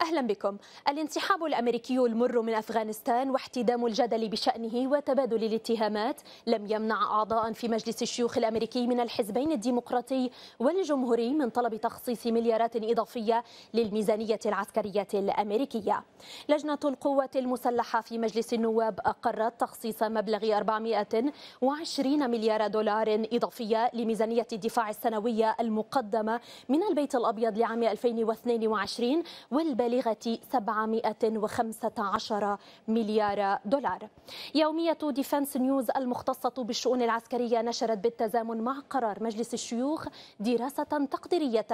أهلا بكم الانسحاب الأمريكي المر من أفغانستان واحتدام الجدل بشأنه وتبادل الاتهامات لم يمنع أعضاء في مجلس الشيوخ الأمريكي من الحزبين الديمقراطي والجمهوري من طلب تخصيص مليارات إضافية للميزانية العسكرية الأمريكية لجنة القوات المسلحة في مجلس النواب أقرت تخصيص مبلغ 420 مليار دولار إضافية لميزانية الدفاع السنوية المقدمة من البيت الأبيض لعام 2022 والباقي بالغة 715 مليار دولار يومية ديفنس نيوز المختصة بالشؤون العسكرية نشرت بالتزامن مع قرار مجلس الشيوخ دراسة تقديرية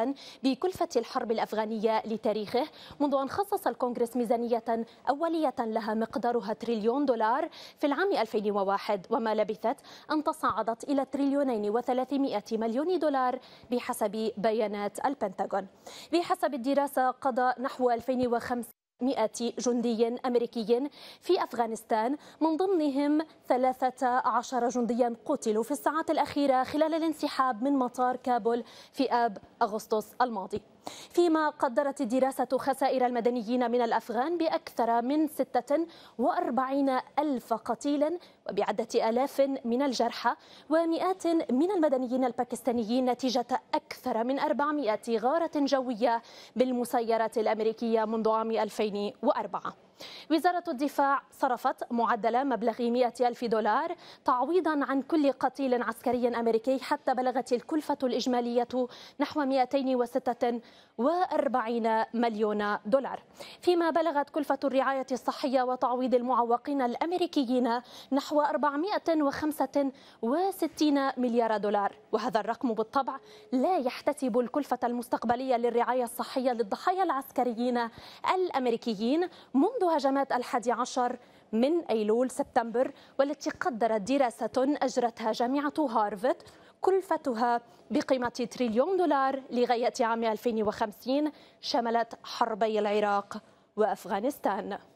بكلفة الحرب الأفغانية لتاريخه منذ أن خصص الكونغرس ميزانية أولية لها مقدارها تريليون دولار في العام 2001 وما لبثت أن تصاعدت إلى تريليونين وثلاثمائة مليون دولار بحسب بيانات البنتاغون بحسب الدراسة قضى نحو 2500 جندي أمريكي في أفغانستان من ضمنهم 13 جنديا قتلوا في الساعات الأخيرة خلال الانسحاب من مطار كابول في آب أغسطس الماضي فيما قدرت الدراسة خسائر المدنيين من الأفغان بأكثر من 46 ألف قتيلا وبعدة آلاف من الجرحى ومئات من المدنيين الباكستانيين نتيجة أكثر من 400 غارة جوية بالمسيرات الأمريكية منذ عام 2004 وزارة الدفاع صرفت معدل مبلغ 100 ألف دولار تعويضا عن كل قتيل عسكري أمريكي حتى بلغت الكلفة الإجمالية نحو 246 مليون دولار فيما بلغت كلفة الرعاية الصحية وتعويض المعوقين الأمريكيين نحو 465 مليار دولار وهذا الرقم بالطبع لا يحتسب الكلفة المستقبلية للرعاية الصحية للضحايا العسكريين الأمريكيين منذ هجمات الحادي عشر من أيلول سبتمبر والتي قدرت دراسة أجرتها جامعة هارفارد كلفتها بقيمة تريليون دولار لغاية عام 2050 شملت حربي العراق وأفغانستان